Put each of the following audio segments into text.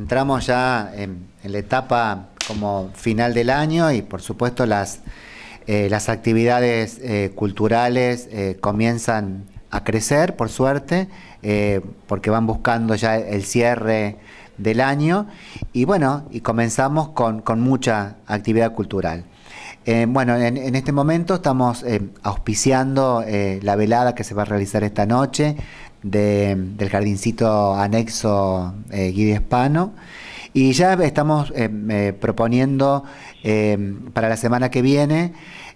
Entramos ya en, la etapa como final del año y por supuesto las, eh, las actividades eh, culturales eh, comienzan a crecer, por suerte, porque van buscando ya el cierre del año y bueno, y comenzamos con, con mucha actividad cultural. bueno, en, en, este momento estamos auspiciando la velada que se va a realizar esta noche del jardincito anexo eh, Hispano. Y ya estamos eh, proponiendo eh, para la semana que viene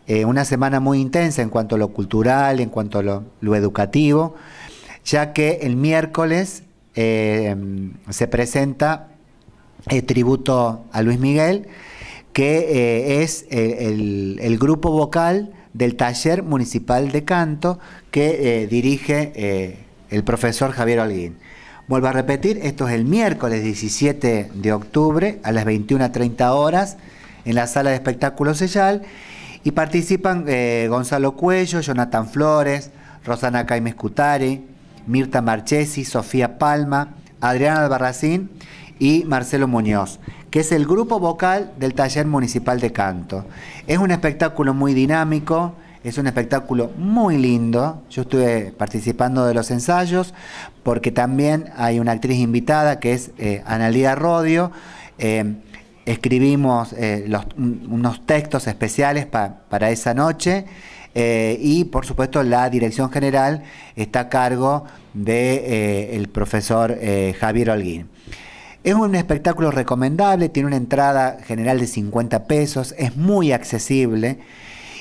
eh, una semana muy intensa en cuanto a lo cultural, en cuanto a lo, educativo, ya que el miércoles se presenta el tributo a Luis Miguel, que es el, grupo vocal del taller municipal de canto que dirige el profesor Javier Alguín. Vuelvo a repetir, esto es el miércoles 17 de octubre a las 21.30 horas en la sala de espectáculos Sellal y participan eh, Gonzalo Cuello, Jonathan Flores, Rosana Caime Scutari, Mirta Marchesi, Sofía Palma, Adriana Albarracín y Marcelo Muñoz, que es el grupo vocal del Taller Municipal de Canto. Es un espectáculo muy dinámico, es un espectáculo muy lindo. Yo estuve participando de los ensayos porque también hay una actriz invitada que es eh, Analía Rodio. Eh, escribimos eh, unos textos especiales para esa noche y por supuesto la dirección general está a cargo del profesor Javier Alguín. Es un espectáculo recomendable, tiene una entrada general de 50 pesos, es muy accesible.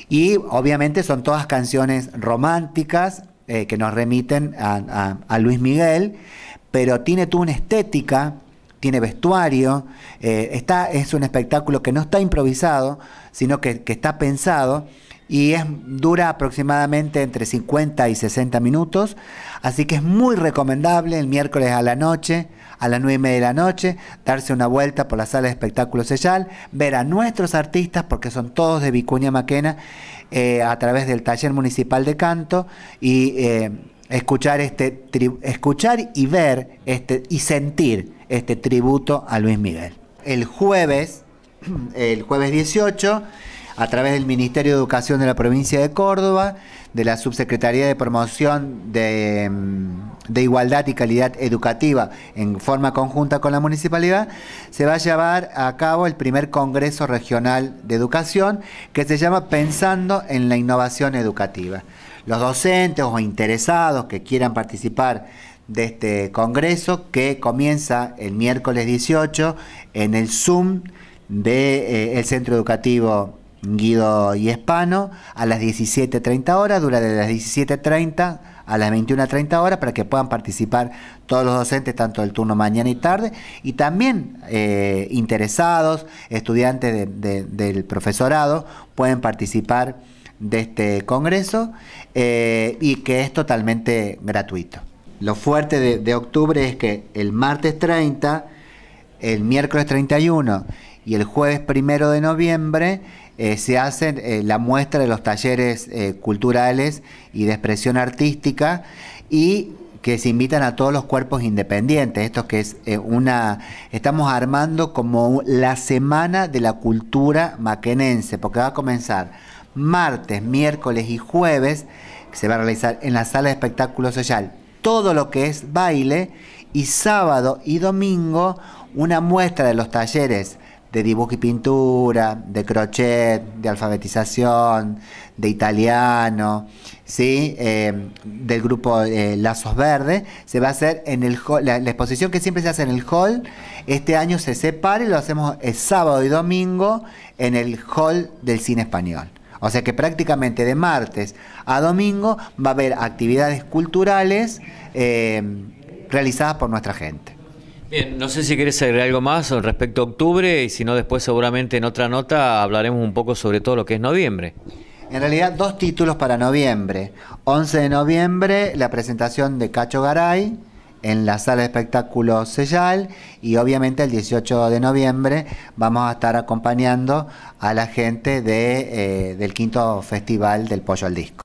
Y obviamente son todas canciones románticas eh, que nos remiten a, Luis Miguel, pero tiene tú una estética, tiene vestuario, eh, está, es un espectáculo que no está improvisado, sino que, que está pensado y es, dura aproximadamente entre 50 y 60 minutos, así que es muy recomendable el miércoles a la noche a las nueve y media de la noche, darse una vuelta por la sala de espectáculos Sellal, ver a nuestros artistas, porque son todos de Vicuña Maquena, eh, a través del taller municipal de canto y eh, escuchar, este escuchar y ver este, y sentir este tributo a Luis Miguel. El jueves, el jueves 18, a través del Ministerio de Educación de la provincia de Córdoba, de la Subsecretaría de Promoción mm, de, Igualdad y Calidad Educativa en forma conjunta con la municipalidad, se va a llevar a cabo el primer Congreso Regional de Educación que se llama Pensando en la Innovación Educativa. Los docentes o interesados que quieran participar de este congreso que comienza el miércoles 18 en el Zoom del de, eh, Centro Educativo Guido y hispano a las 17.30 horas, dura de las 17.30 a las 21.30 horas para que puedan participar todos los docentes, tanto del turno mañana y tarde, y también eh, interesados, estudiantes del profesorado, pueden participar de este congreso eh, y que es totalmente gratuito. Lo fuerte de, de octubre es que el martes 30, el miércoles 31 y el jueves primero de noviembre eh, se hace eh, la muestra de los talleres eh, culturales y de expresión artística y que se invitan a todos los cuerpos independientes. Esto que es una... Estamos armando como la semana de la cultura maquenense, porque va a comenzar martes, miércoles y jueves, que se va a realizar en la sala de espectáculo social, todo lo que es baile, y sábado y domingo una muestra de los talleres de dibujo y pintura, de crochet, de alfabetización, de italiano, ¿sí? Eh, del grupo eh, Lazos Verdes, se va a hacer en el hall, la, exposición que siempre se hace en el hall, este año se separa y lo hacemos el eh, sábado y domingo en el hall del cine español. O sea que prácticamente de martes a domingo va a haber actividades culturales realizadas por nuestra gente. Bien, no sé si quieres agregar algo más respecto a octubre y si no después seguramente en otra nota hablaremos un poco sobre todo lo que es noviembre. En realidad dos títulos para noviembre. 11 de noviembre la presentación de Cacho Garay en la sala de espectáculos Sellal y obviamente el 18 de noviembre vamos a estar acompañando a la gente de, eh, del quinto festival del pollo al disco.